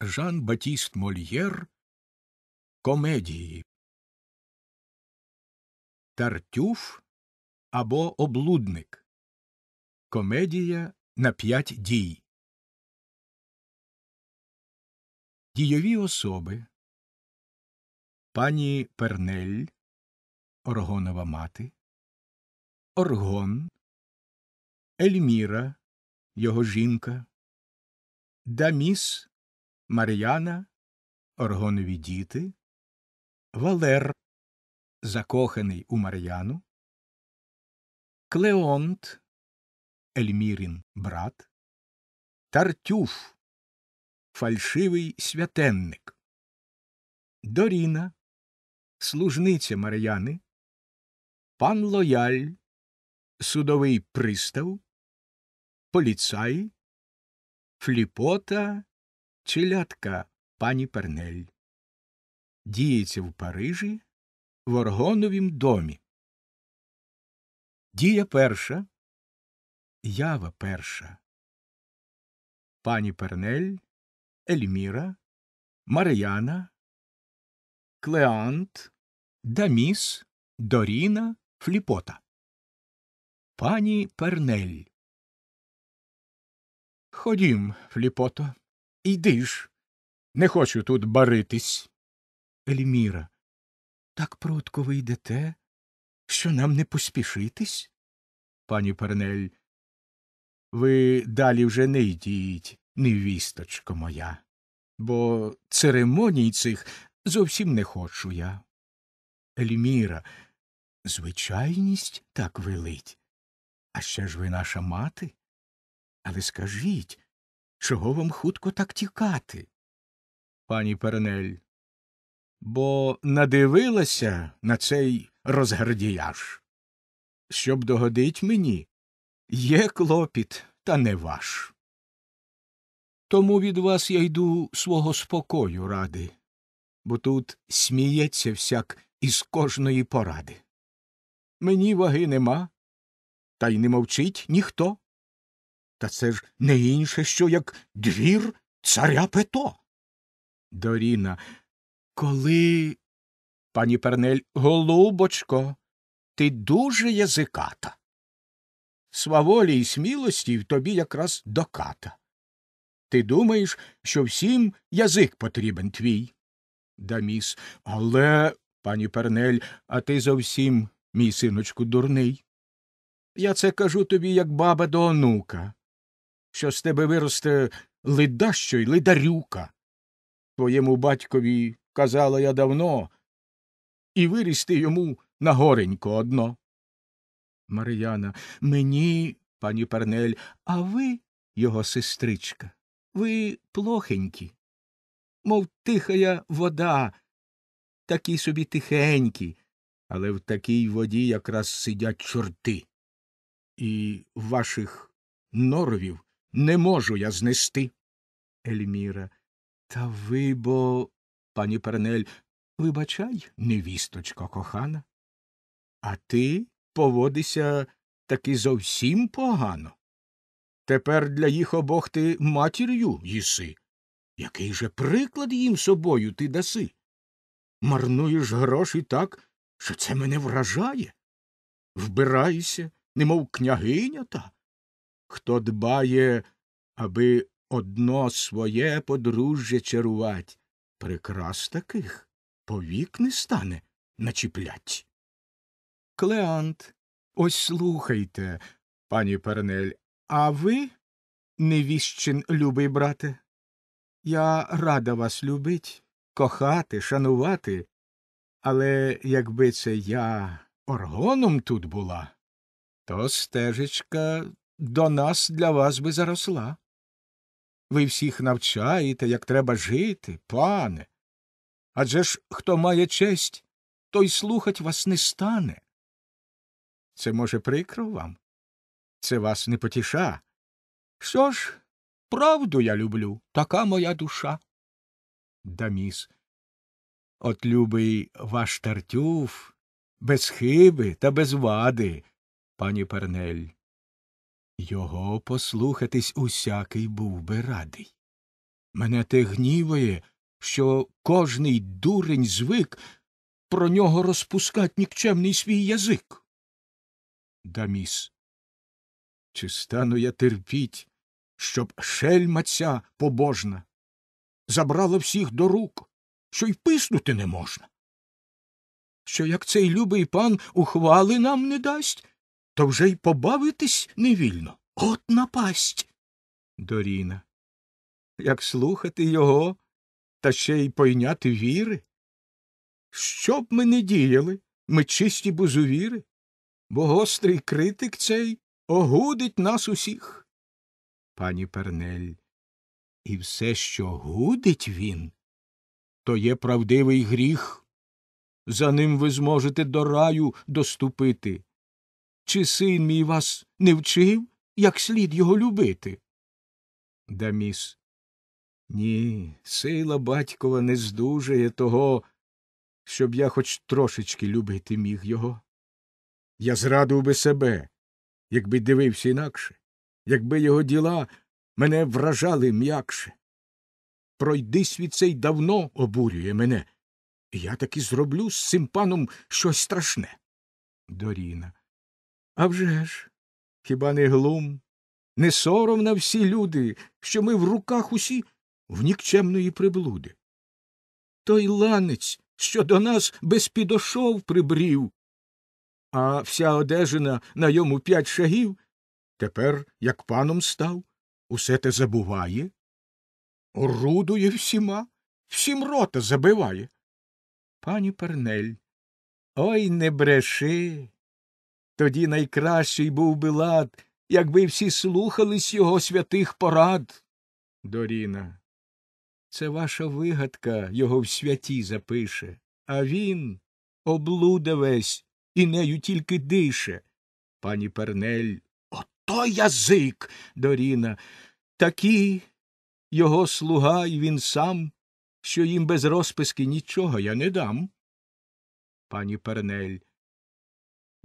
Жан Батіст Мольєр Комедії Тартюф або Облудник. Комедія на п'ять дій. Дійові особи Пані Пернель, Оргонова мати, Оргон, Ельміра, його жінка, Даміс Мар'яна, Оргонові діти, Валер, закоханий у Мар'яну, Клеонт, Ельмірін брат, Тартюф, фальшивий святенник, Доріна, служниця Мар'яни, пан Лояль, судовий пристав, поліцай, Фліпота Челядка пані Пернель. Діється в Парижі в Оргоновім домі. Дія перша. Ява перша. Пані Пернель, Ельміра, Мар'яна, Клеант, Даміс, Доріна, Фліпота. Пані Пернель. Ходім, Фліпото. Іди ж. Не хочу тут баритись. Ельміра. Так прудко ви йдете, що нам не поспішитись? Пані Пернель. Ви далі вже не йдіть, невісточко моя, бо церемоній цих зовсім не хочу я. Ельміра, звичайність так велить. А ще ж ви наша мати? Але скажіть, Чого вам хутко так тікати? Пані Перенель, Бо надивилася на цей розгардіяж. Щоб догодить мені, є клопіт, та не ваш. Тому від вас я йду свого спокою ради, бо тут сміється всяк із кожної поради. Мені ваги нема, та й не мовчить ніхто. Та це ж не інше, що як двір царя Пето. Доріна. Коли. Пані Пернель, голубочко, ти дуже язиката. Сваволі і смілості в тобі якраз доката. Ти думаєш, що всім язик потрібен твій. Даміс. Але, пані Пернель, а ти зовсім, мій синочку, дурний. Я це кажу тобі, як баба до онука що з тебе виросте ледащо й ледарюка. Твоєму батькові казала я давно, і вирісти йому на горенько одно. Мар'яна, мені, пані Пернель, а ви, його сестричка, ви плохенькі, мов тихая вода, такі собі тихенькі, але в такій воді якраз сидять чорти. І ваших норвів не можу я знести. Ельміра. Та ви бо, пані Пернель, вибачай, невісточко кохана. А ти поводися таки зовсім погано. Тепер для їх обох ти матір'ю їси. Який же приклад їм собою ти даси? Марнуєш гроші так, що це мене вражає. Вбирайся, немов княгиня та хто дбає, аби одно своє подружжя чарувать, прикрас таких повік не стане начіплять. Клеант, ось слухайте, пані Пернель, а ви, невіщин, любий брате, я рада вас любить, кохати, шанувати. Але якби це я оргоном тут була, то стежечка до нас для вас би заросла. Ви всіх навчаєте, як треба жити, пане. Адже ж хто має честь, той слухать вас не стане. Це, може, прикро вам? Це вас не потіша. Що ж, правду я люблю, така моя душа. Даміс. От, любий ваш тартюф, без хиби та без вади, пані Пернель. Його послухатись усякий був би радий. Мене те гніває, що кожний дурень звик про нього розпускать нікчемний свій язик. Даміс. Чи стану я терпіть, щоб шельма ця побожна забрала всіх до рук, що й писнути не можна? Що як цей любий пан ухвали нам не дасть, то вже й побавитись не вільно От напасть. Доріна. Як слухати його, та ще й пойняти віри? Що б ми не діяли, ми чисті бузувіри, бо гострий критик цей огудить нас усіх. Пані Пернель. І все, що гудить він, то є правдивий гріх. За ним ви зможете до раю доступити. Чи син мій вас не вчив, як слід його любити? Даміс. Ні, сила батькова не здужує того, щоб я хоч трошечки любити міг його. Я зрадив би себе, якби дивився інакше, якби його діла мене вражали м'якше. Пройди світ цей давно обурює мене, і я таки зроблю з цим паном щось страшне. Доріна. А вже ж, хіба не глум, не сором на всі люди, що ми в руках усі в нікчемної приблуди. Той ланець, що до нас без підошов прибрів, а вся одежина на йому п'ять шагів тепер, як паном став, усе те забуває, орудує всіма, всім рота забиває. Пані Пернель, ой не бреши. Тоді найкращий був би лад, якби всі слухались його святих порад. Доріна. Це ваша вигадка його в святі запише, а він облуда весь і нею тільки дише. Пані Пернель. Ото язик. Доріна. Такі його слуга і він сам, що їм без розписки нічого я не дам. Пані Пернель.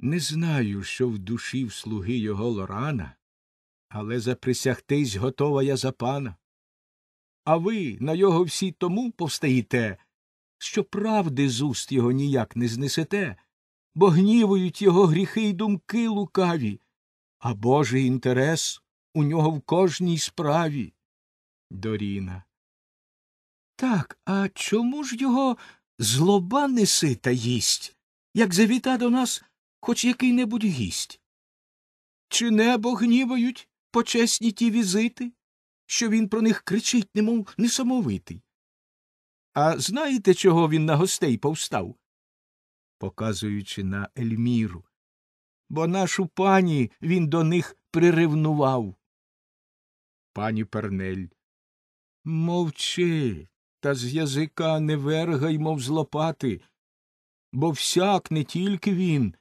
Не знаю, що в душі в слуги його Лорана, але заприсягтись готова я за пана. А ви на його всі тому повстаєте, що правди з уст його ніяк не знесете, бо гнівують його гріхи й думки лукаві, а божий інтерес у нього в кожній справі. Доріна. Так, а чому ж його злоба несита їсть, як завіта до нас хоч який-небудь гість. Чи небо гнівають почесні ті візити, що він про них кричить, немов несамовитий? А знаєте, чого він на гостей повстав? Показуючи на Ельміру. Бо нашу пані він до них приривнував. Пані Пернель. Мовчи, та з язика не вергай, мов з лопати, бо всяк не тільки він,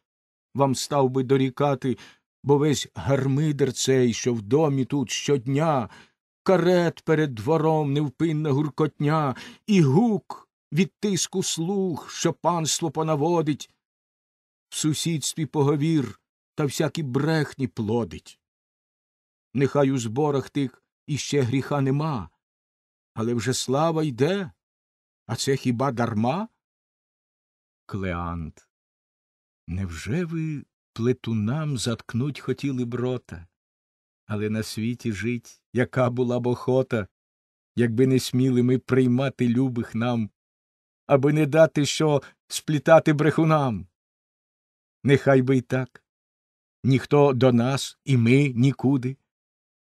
вам став би дорікати, бо весь гармидер цей, що в домі тут щодня, карет перед двором невпинна гуркотня, і гук від тиску слуг, що панство понаводить, в сусідстві поговір та всякі брехні плодить. Нехай у зборах тих іще гріха нема, але вже слава йде, а це хіба дарма? Клеант Невже ви плетунам заткнуть хотіли б рота? Але на світі жить, яка була б охота, якби не сміли ми приймати любих нам, аби не дати що сплітати брехунам. Нехай би й так. Ніхто до нас і ми нікуди.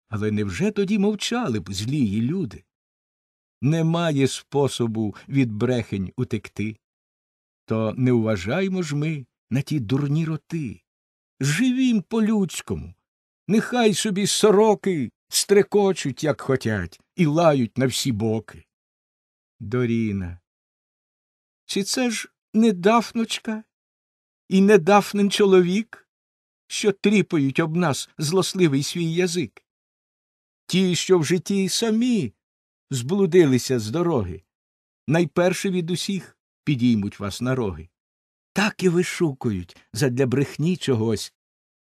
Але невже тоді мовчали б злії люди? Немає способу від брехень утекти. То не вважаймо ж ми, на ті дурні роти. Живім по-людському. Нехай собі сороки стрекочуть, як хотять, і лають на всі боки. Доріна. Чи це ж не дафночка і не дафнен чоловік, що тріпають об нас злосливий свій язик? Ті, що в житті самі зблудилися з дороги, найперше від усіх підіймуть вас на роги так і вишукують задля брехні чогось.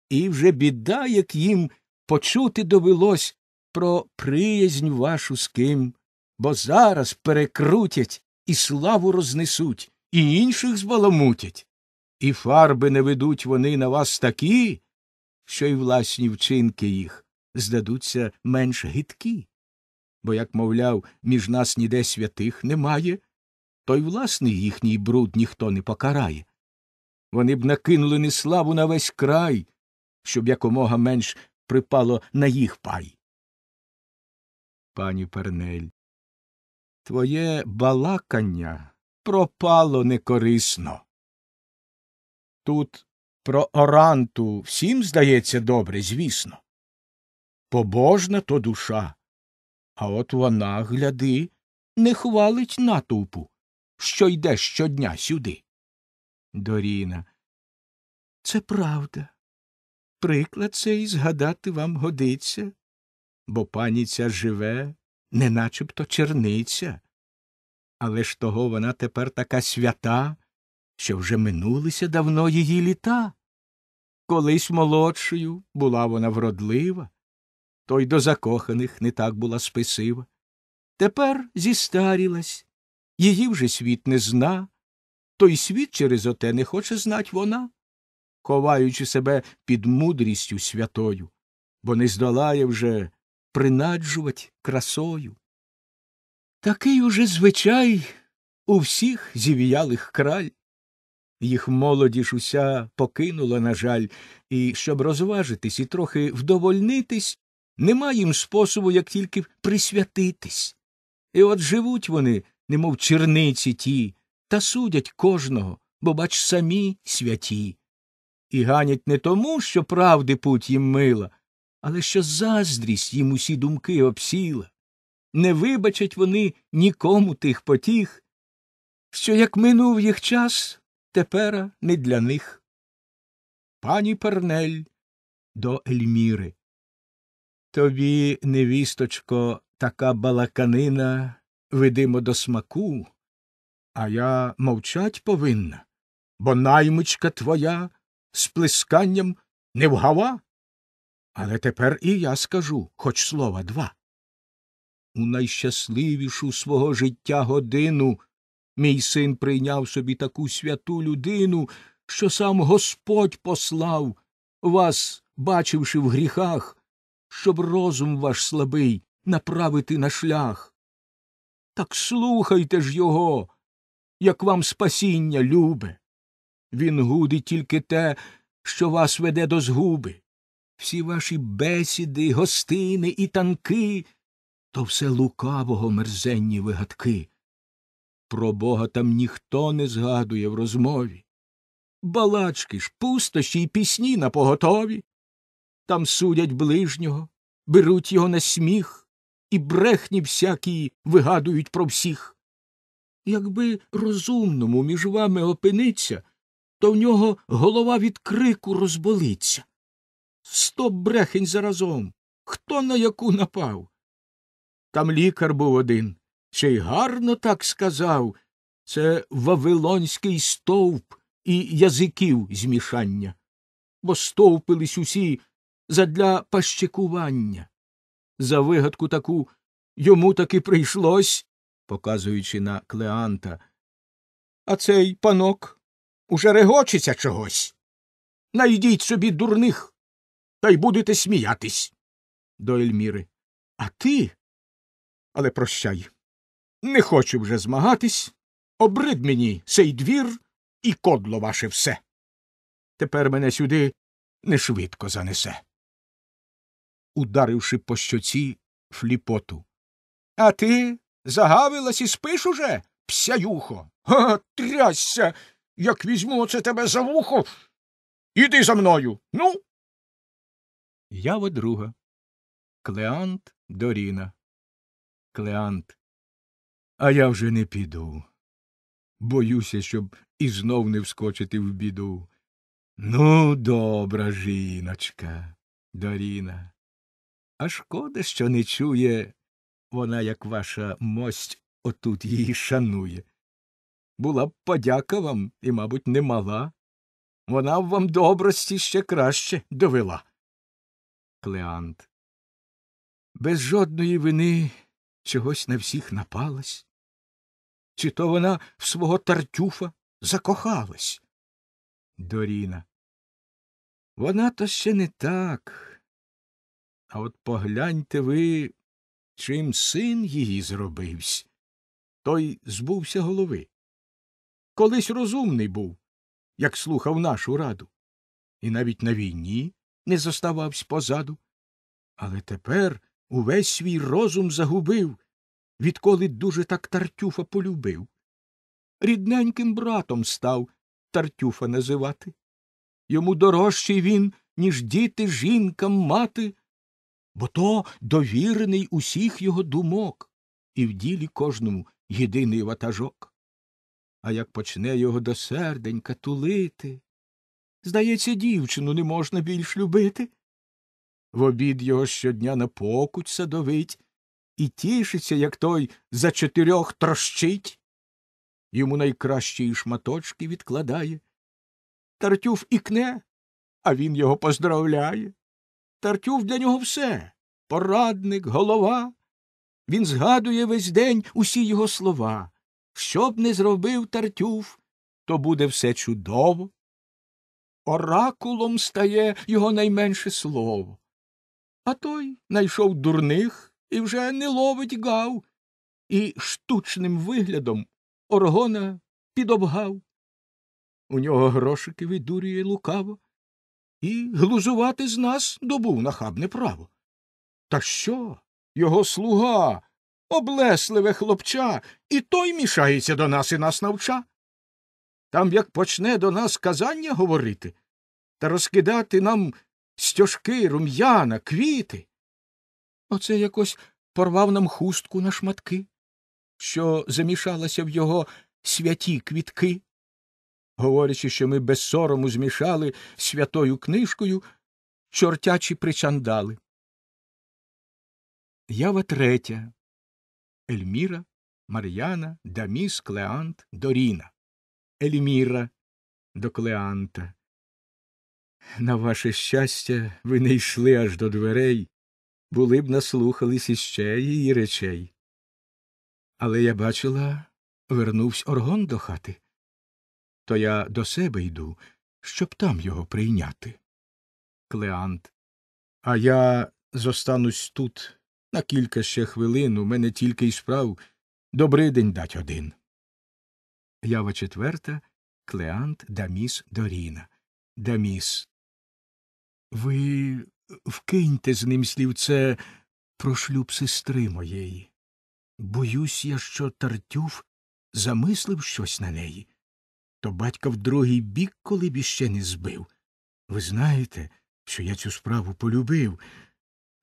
І вже біда, як їм почути довелось про приязнь вашу з ким, бо зараз перекрутять і славу рознесуть, і інших збаламутять. І фарби не ведуть вони на вас такі, що й власні вчинки їх здадуться менш гидкі. Бо, як, мовляв, між нас ніде святих немає, то й власний їхній бруд ніхто не покарає. Вони б накинули неславу на весь край, щоб якомога менш припало на їх пай. Пані Пернель, твоє балакання пропало некорисно. Тут про оранту всім здається добре, звісно. Побожна то душа. А от вона, гляди, не хвалить натовпу, що йде щодня сюди. Доріна. Це правда. Приклад цей згадати вам годиться, бо паніця живе, не начебто черниця. Але ж того вона тепер така свята, що вже минулися давно її літа. Колись молодшою була вона вродлива, то й до закоханих не так була списива. Тепер зістарілась, її вже світ не зна, то й світ через оте не хоче знать вона, ховаючи себе під мудрістю святою, бо не здолає вже принаджувать красою. Такий уже звичай у всіх зів'ялих краль. Їх молодіж уся покинула, на жаль, і, щоб розважитись і трохи вдовольнитись, нема їм способу, як тільки присвятитись. І от живуть вони, немов черниці ті, та судять кожного, бо, бач, самі святі. І ганять не тому, що правди путь їм мила, але що заздрість їм усі думки обсіла. Не вибачать вони нікому тих потіг, що як минув їх час, тепера не для них. Пані Пернель до Ельміри. Тобі, невісточко, така балаканина, видимо, до смаку. А я мовчать повинна, бо наймичка твоя з плесканням не вгава. Але тепер і я скажу хоч слова два. У найщасливішу свого життя годину мій син прийняв собі таку святу людину, що сам Господь послав, вас, бачивши в гріхах, щоб розум ваш слабий направити на шлях. Так слухайте ж його як вам спасіння любе. Він гудить тільки те, що вас веде до згуби. Всі ваші бесіди, гостини і танки то все лукавого мерзенні вигадки. Про бога там ніхто не згадує в розмові. Балачки ж, пустощі й пісні на поготові. Там судять ближнього, беруть його на сміх, і брехні всякі вигадують про всіх. Якби розумному між вами опиниться, то в нього голова від крику розболиться. Сто брехень заразом. Хто на яку напав? Там лікар був один, ще й гарно так сказав це вавилонський стовп і язиків змішання, бо стовпились усі задля пащекування. За вигадку таку йому таки прийшлось показуючи на Клеанта. А цей панок уже регочеться чогось. Найдіть собі дурних, та й будете сміятись. До Ельміри. А ти. Але прощай. Не хочу вже змагатись. Обрид мені цей двір і кодло ваше все. Тепер мене сюди не швидко занесе. Ударивши по щоці фліпоту. А ти Загавилась і спиш уже, псяюхо. Ха, трясся, як візьму оце тебе за вухо. Іди за мною. Ну. Ява друга. Клеант Доріна. Клеант. А я вже не піду. Боюся, щоб і знов не вскочити в біду. Ну, добра жіночка, Доріна. А шкода, що не чує вона, як ваша мость, отут її шанує. Була б подяка вам і, мабуть, не мала. Вона б вам добрості ще краще довела. Клеант. Без жодної вини чогось на всіх напалась. Чи то вона в свого тартюфа закохалась? Доріна. Вона то ще не так. А от погляньте ви чим син її зробивсь. Той збувся голови. Колись розумний був, як слухав нашу раду, і навіть на війні не зоставався позаду. Але тепер увесь свій розум загубив, відколи дуже так Тартюфа полюбив. Рідненьким братом став Тартюфа називати. Йому дорожчий він, ніж діти, жінка, мати бо то довірений усіх його думок, і в ділі кожному єдиний ватажок. А як почне його до серденька тулити, здається, дівчину не можна більш любити. В обід його щодня на покуть садовить і тішиться, як той за чотирьох трощить. Йому найкращі шматочки відкладає. Тартюф ікне, а він його поздравляє. Тартюв для нього все порадник, голова. Він згадує весь день усі його слова. Що б не зробив Тартюв, то буде все чудово. Оракулом стає його найменше слово. А той найшов дурних і вже не ловить гав, і штучним виглядом оргона підобгав. У нього грошики видурює лукаво, і глузувати з нас добув нахабне право. Та що? Його слуга, облесливе хлопча, і той мішається до нас і нас навча. Там як почне до нас казання говорити та розкидати нам стяжки, рум'яна, квіти. Оце якось порвав нам хустку на шматки, що замішалася в його святі квітки говорячи, що ми без сорому змішали святою книжкою чортячі причандали. Ява третя Ельміра, Мар'яна, Даміс, Клеант, Доріна. Ельміра до Клеанта. На ваше щастя, ви не йшли аж до дверей, були б наслухались іще її речей. Але я бачила, вернувся Оргон до хати то я до себе йду, щоб там його прийняти. Клеант. А я зостанусь тут на кілька ще хвилин у мене тільки й справ добрий день дать один. Ява четверта. Клеант Даміс Доріна. Даміс. Ви вкиньте з ним слівце про шлюб сестри моєї. Боюсь я, що Тартюф замислив щось на неї то батька в другий бік, коли б іще не збив. Ви знаєте, що я цю справу полюбив.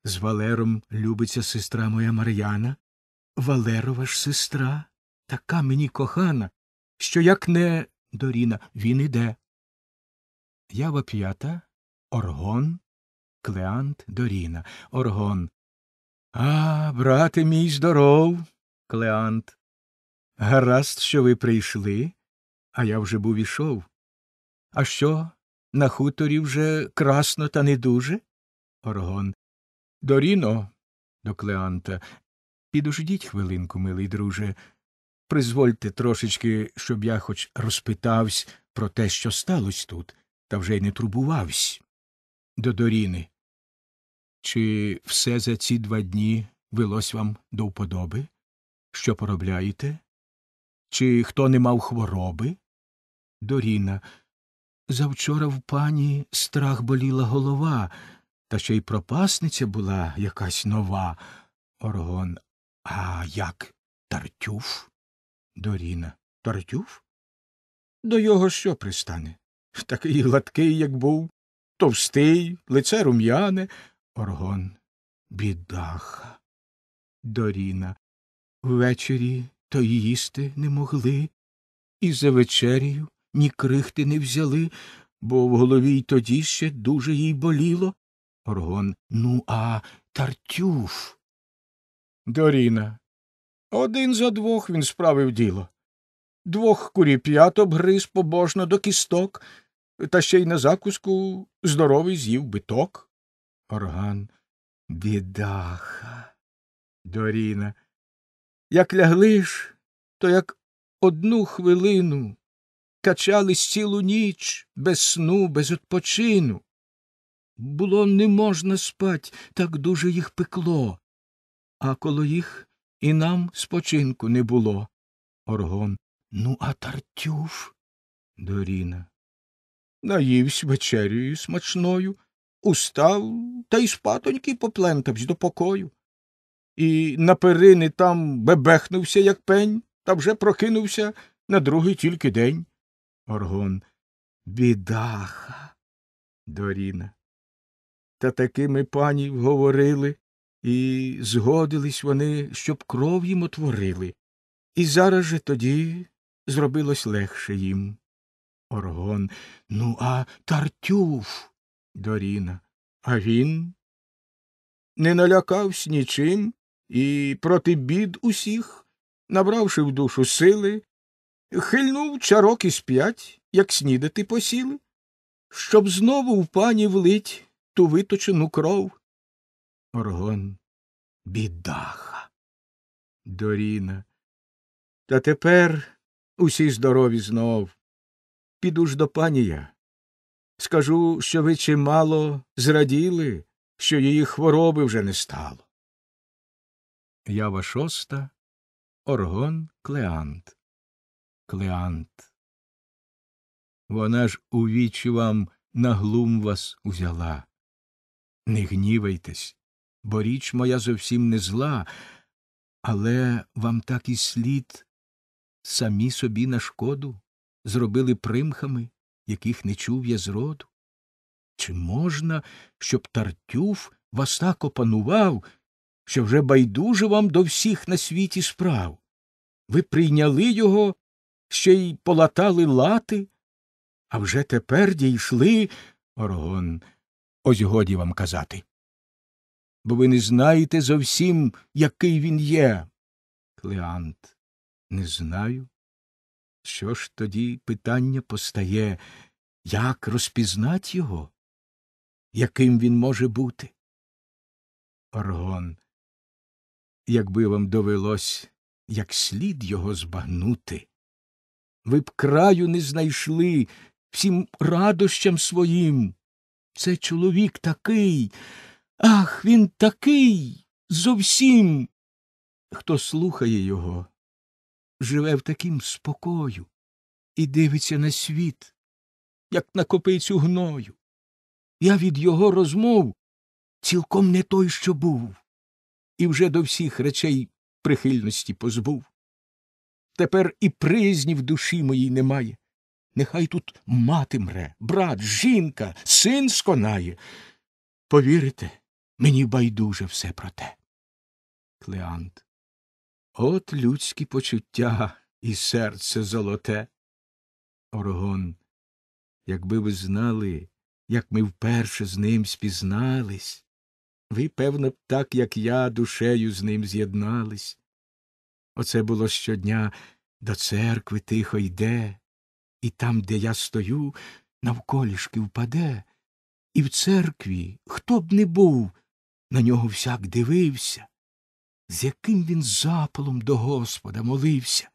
З Валером любиться сестра моя Мар'яна, Валерова ж сестра, така мені кохана, що як не Доріна, він іде. Ява п'ята, Оргон, Клеант Доріна. Оргон. А, брате мій здоров. Клеант. Гаразд, що ви прийшли а я вже був ішов. А що, на хуторі вже красно, та не дуже? Оргон. Доріно, до Клеанта, підождіть хвилинку, милий друже. Призвольте трошечки, щоб я хоч розпитавсь про те, що сталося тут, та вже й не турбувавсь. До Доріни. Чи все за ці два дні велось вам до вподоби? Що поробляєте? Чи хто не мав хвороби? Доріна. Завчора в пані страх боліла голова, та ще й пропасниця була якась нова. Оргон. А як Тартюф? Доріна. Тартюф? До його що пристане? Такий гладкий, як був, товстий, лице рум'яне. Оргон. Бідаха. Доріна. Ввечері то їсти не могли, і за вечерію ні крихти не взяли, бо в голові й тоді ще дуже їй боліло. Оргон. Ну, а Тартюф. Доріна. Один за двох він справив діло. Двох куріп'ят обгриз побожно до кісток, та ще й на закуску здоровий з'їв биток. Орган. Бідаха. Доріна. Як лягли ж, то як одну хвилину качались цілу ніч, без сну, без відпочину. Було не можна спать, так дуже їх пекло, а коло їх і нам спочинку не було. Оргон. Ну, а Тартюф? Доріна. Наївсь вечерю смачною, устав та й спатоньки поплентавсь до покою. І на перини там бебехнувся, як пень, та вже прокинувся на другий тільки день. Оргон. Бідаха. Доріна. Та такими панів говорили, і згодились вони, щоб кров їм отворили. І зараз же тоді зробилось легше їм. Оргон. Ну, а Тартюф. Доріна. А він не налякавсь нічим і проти бід усіх, набравши в душу сили, Хильнув чарок із п'ять, як снідати посіли, щоб знову в пані влить ту виточену кров. Оргон бідаха. Доріна. Та тепер усі здорові знов. Піду ж до панія. Скажу, що ви чимало зраділи, що її хвороби вже не стало. Ява шоста. Оргон Клеант. Клеант. Вона ж у вічі вам на глум вас узяла. Не гнівайтесь, бо річ моя зовсім не зла, але вам так і слід самі собі на шкоду зробили примхами, яких не чув я зроду. Чи можна, щоб Тартюф вас так опанував, що вже байдуже вам до всіх на світі справ? Ви прийняли його ще й полатали лати, а вже тепер дійшли, Оргон, ось годі вам казати. Бо ви не знаєте зовсім, який він є. Клеант, не знаю. Що ж тоді питання постає, як розпізнать його? Яким він може бути? Оргон, якби вам довелось як слід його збагнути, ви б краю не знайшли всім радощам своїм. Це чоловік такий. Ах, він такий зовсім. Хто слухає його, живе в таким спокою і дивиться на світ, як на копицю гною. Я від його розмов цілком не той, що був, і вже до всіх речей прихильності позбув. Тепер і в душі моїй немає. Нехай тут мати мре, брат, жінка, син сконає. Повірите, мені байдуже все про те. Клеант. От людські почуття і серце золоте. Оргон. Якби ви знали, як ми вперше з ним спізнались, ви, певно, б так, як я, душею з ним з'єднались. Оце було щодня до церкви тихо йде, і там, де я стою, навколішки впаде, і в церкві, хто б не був, на нього всяк дивився, з яким він запалом до Господа молився,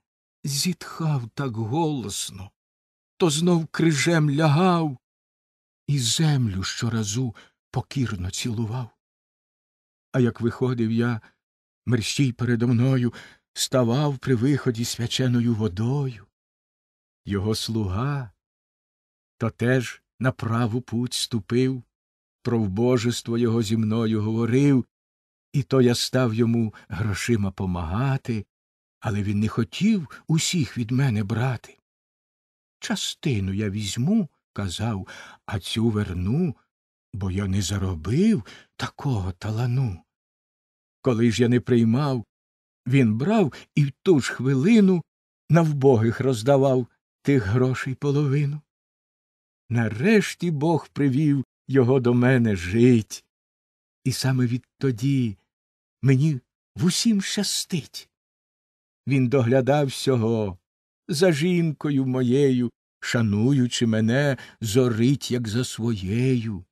зітхав так голосно, то знов крижем лягав і землю щоразу покірно цілував. А як виходив я, мерщій передо мною ставав при виході свяченою водою, його слуга то теж на праву путь ступив, про вбожество його зі мною говорив, і то я став йому грошима помагати, але він не хотів усіх від мене брати. Частину я візьму, казав, а цю верну, бо я не заробив такого талану. Коли ж я не приймав він брав і в ту ж хвилину на вбогих роздавав тих грошей половину. Нарешті Бог привів його до мене жить, і саме відтоді мені в усім щастить. Він доглядав всього за жінкою моєю, шануючи мене, зорить, як за своєю.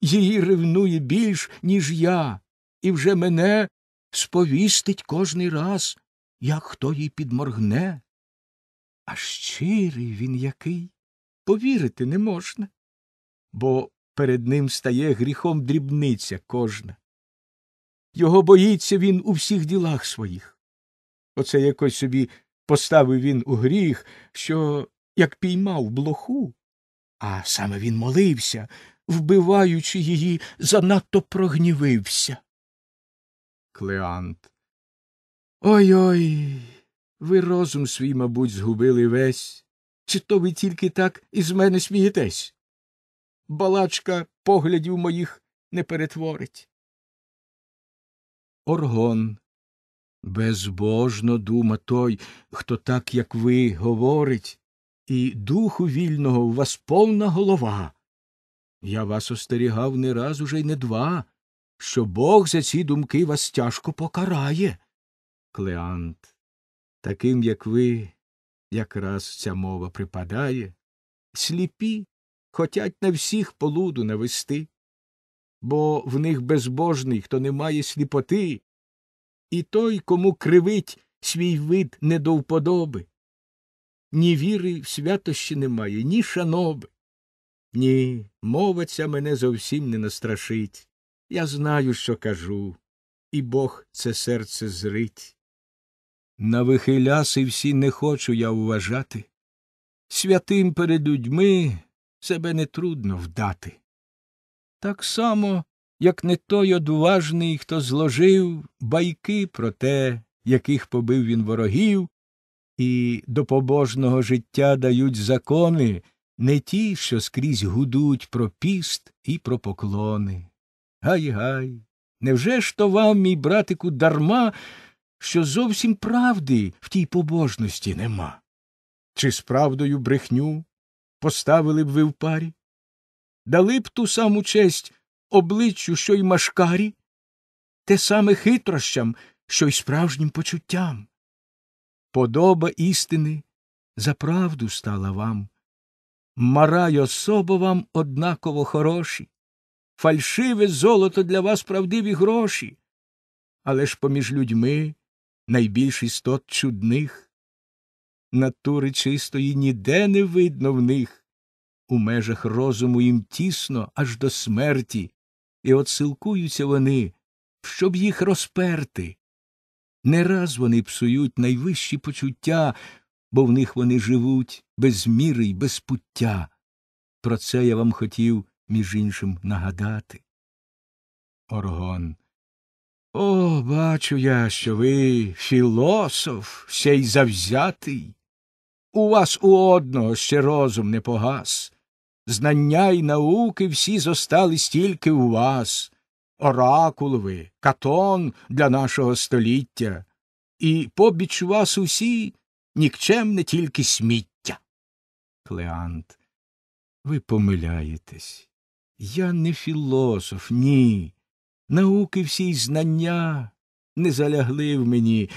Її ревнує більш, ніж я, і вже мене сповістить кожний раз, як хто їй підморгне. А щирий він який повірити не можна, бо перед ним стає гріхом дрібниця кожна. Його боїться він у всіх ділах своїх. Оце якось собі поставив він у гріх, що як піймав блоху, а саме він молився, вбиваючи її, занадто прогнівився. Клеант. Ой ой. Ви розум свій, мабуть, згубили весь. Чи то ви тільки так із мене смієтесь? Балачка поглядів моїх не перетворить. Оргон. Безбожно дума той, хто так, як ви, говорить, і духу вільного у вас повна голова. Я вас остерігав не раз уже й не два що Бог за ці думки вас тяжко покарає. Клеант, таким, як ви, якраз ця мова припадає, сліпі хотять на всіх полуду навести, бо в них безбожний, хто не має сліпоти, і той, кому кривить свій вид не до вподоби. Ні віри в святощі немає, ні шаноби. Ні, мова ця мене зовсім не настрашить. Я знаю, що кажу, і Бог це серце зрить. На вихиляси всі не хочу я уважати. Святим перед людьми себе не трудно вдати. Так само, як не той одважний, хто зложив байки про те, яких побив він ворогів, і до побожного життя дають закони, не ті, що скрізь гудуть про піст і про поклони. Гай, гай, невже ж то вам, мій братику, дарма, що зовсім правди в тій побожності нема? Чи з правдою брехню поставили б ви в парі? Дали б ту саму честь обличчю, що й машкарі, те саме хитрощам, що й справжнім почуттям. Подоба істини за правду стала вам. Мара й особа вам однаково хороші фальшиве золото для вас правдиві гроші, але ж поміж людьми найбільш істот чудних. Натури чистої ніде не видно в них, у межах розуму їм тісно аж до смерті, і от силкуються вони, щоб їх розперти. Не раз вони псують найвищі почуття, бо в них вони живуть без міри й без пуття. Про це я вам хотів між іншим нагадати. Оргон. О, бачу я, що ви філософ сей завзятий. У вас у одного ще розум не погас. Знання й науки всі зостались тільки у вас. Оракул ви, катон для нашого століття, і побіч вас усі нікчем не тільки сміття. Клеант, ви помиляєтесь. Я не філософ, ні. Науки всі й знання не залягли в мені,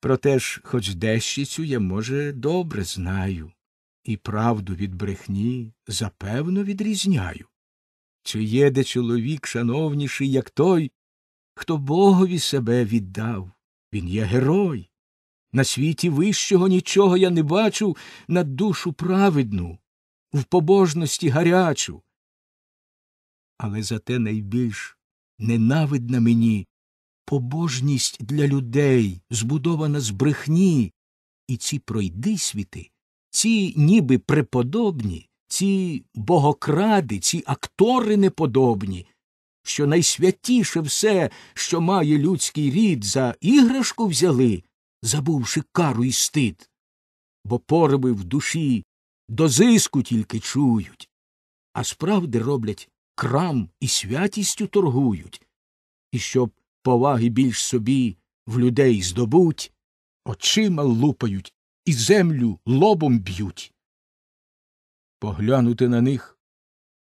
проте ж хоч дещицю я, може, добре знаю, і правду від брехні запевно відрізняю. Чи є де чоловік, шановніший, як той, хто богові себе віддав? Він є герой. На світі вищого нічого я не бачу на душу праведну, в побожності гарячу але зате найбільш ненавидна мені побожність для людей, збудована з брехні, і ці пройдисвіти, ці ніби преподобні, ці богокради, ці актори неподобні, що найсвятіше все, що має людський рід, за іграшку взяли, забувши кару і стид, бо пороби в душі до зиску тільки чують, а справди роблять крам і святістю торгують, і щоб поваги більш собі в людей здобуть, очима лупають і землю лобом б'ють. Поглянути на них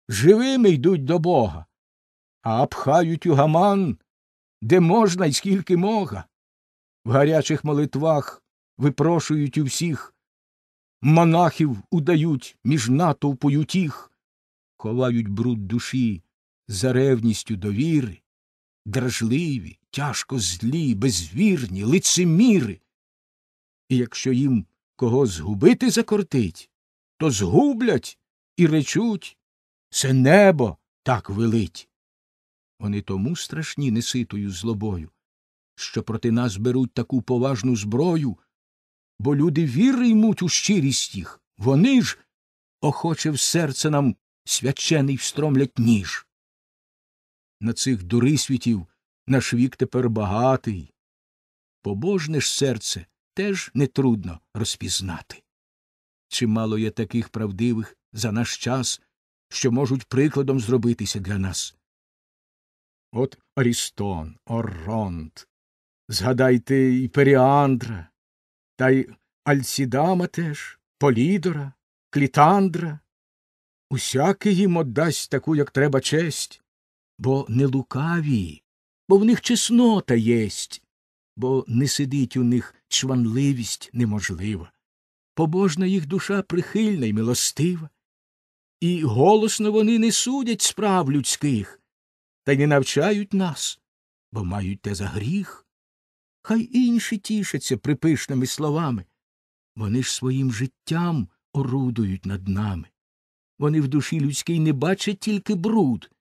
живими йдуть до бога, а пхають у гаман, де можна й скільки мога. В гарячих молитвах випрошують у всіх, монахів удають між натовпою тіх ховають бруд душі за ревністю довіри, дражливі, тяжко злі, безвірні, лицеміри. І якщо їм кого згубити закортить, то згублять і речуть це небо так велить. Вони тому страшні неситою злобою, що проти нас беруть таку поважну зброю, бо люди віри ймуть у щирість їх, вони ж, охоче в серце нам свячений встромлять ніж. На цих дурисвітів наш вік тепер багатий. Побожне ж серце теж нетрудно розпізнати. Чимало є таких правдивих за наш час, що можуть прикладом зробитися для нас. От Арістон, Оронт, згадайте і Періандра, та й Альцідама теж, Полідора, Клітандра усякий їм отдасть таку, як треба, честь, бо не лукаві, бо в них чеснота єсть, бо не сидить у них чванливість неможлива. Побожна їх душа прихильна й милостива, і голосно вони не судять справ людських, та й не навчають нас, бо мають те за гріх. Хай інші тішаться припишними словами, вони ж своїм життям орудують над нами. Вони в душі людській не бачать тільки бруд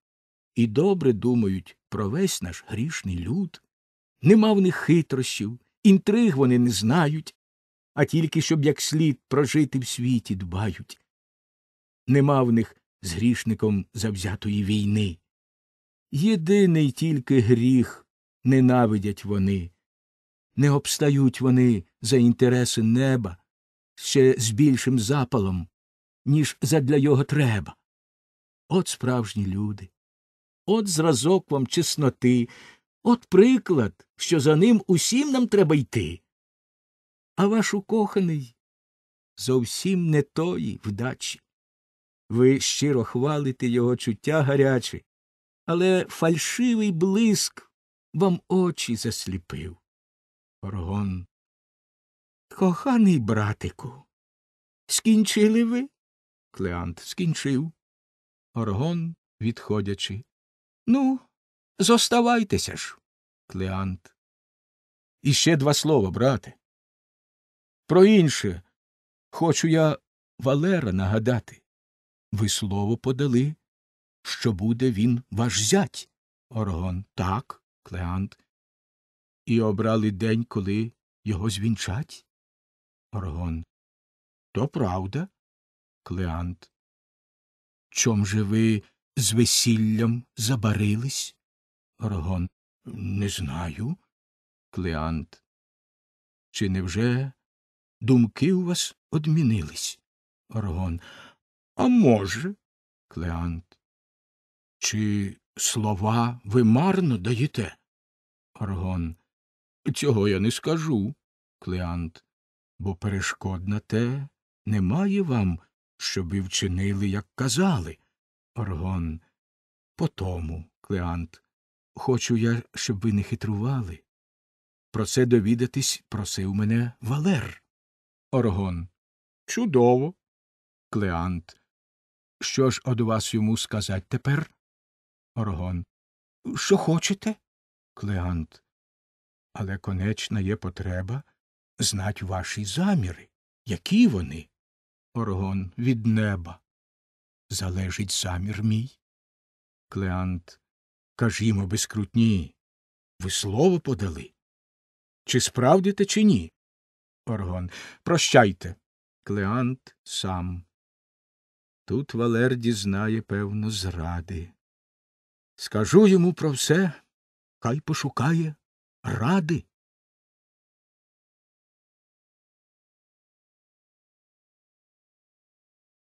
і добре думають про весь наш грішний люд. Нема в них хитрощів, інтриг вони не знають, а тільки щоб як слід прожити в світі дбають. Нема в них з грішником завзятої війни. Єдиний тільки гріх ненавидять вони, не обстають вони за інтереси неба ще з більшим запалом ніж задля його треба. От справжні люди, от зразок вам чесноти, от приклад, що за ним усім нам треба йти. А ваш укоханий зовсім не тої вдачі. Ви щиро хвалите його чуття гаряче, але фальшивий блиск вам очі засліпив. Оргон. Коханий братику, скінчили ви? Клеант скінчив. Оргон, відходячи. Ну, зоставайтеся ж. Клеант. Іще два слова, брате. Про інше хочу я Валера нагадати. Ви слово подали, що буде він ваш зять. Оргон. Так, Клеант. І обрали день, коли його звінчать? Оргон. То правда. Клеант. Чом же ви з весіллям забарились? Оргон. Не знаю. Клеант. Чи невже думки у вас одмінились? Оргон. А може? Клеант. Чи слова ви марно даєте? Оргон. Цього я не скажу. Клеант. Бо перешкодна те немає вам щоб і вчинили, як казали. Оргон. По тому, Клеант. Хочу я, щоб ви не хитрували. Про це довідатись просив мене Валер. Оргон. Чудово. Клеант. Що ж од вас йому сказати тепер? Оргон. Що хочете? Клеант. Але конечна є потреба знать ваші заміри. Які вони? Оргон, від неба. Залежить замір мій. Клеант, кажімо, безкрутні, ви слово подали? Чи справді чи ні? Оргон. Прощайте. Клеант сам. Тут Валер дізнає, певно, зради. Скажу йому про все, хай пошукає ради.